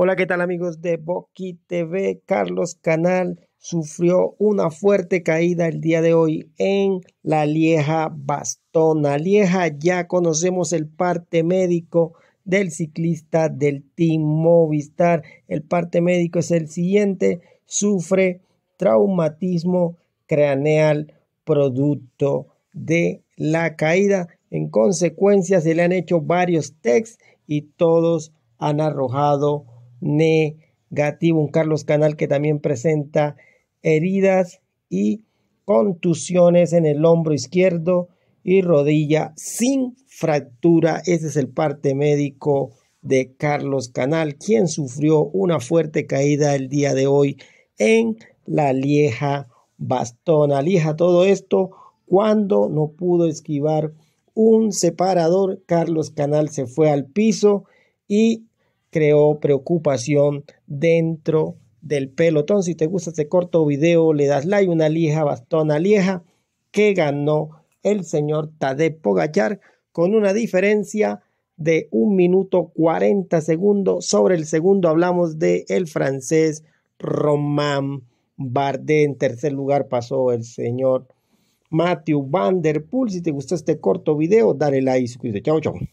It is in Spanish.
Hola, ¿qué tal amigos de Boqui TV? Carlos Canal sufrió una fuerte caída el día de hoy en la Lieja Bastona. Lieja, ya conocemos el parte médico del ciclista del Team Movistar. El parte médico es el siguiente, sufre traumatismo craneal producto de la caída. En consecuencia, se le han hecho varios tests y todos han arrojado negativo. Un Carlos Canal que también presenta heridas y contusiones en el hombro izquierdo y rodilla sin fractura. Ese es el parte médico de Carlos Canal, quien sufrió una fuerte caída el día de hoy en la Lieja Bastona. Lieja todo esto cuando no pudo esquivar un separador. Carlos Canal se fue al piso y creó preocupación dentro del pelotón. Si te gusta este corto video, le das like, una lija, bastona lieja, que ganó el señor Tadej Pogachar con una diferencia de 1 minuto 40 segundos. Sobre el segundo hablamos de el francés Román Bardet. En tercer lugar pasó el señor Matthew Van Der Poel. Si te gustó este corto video, dale like. Chao, chao.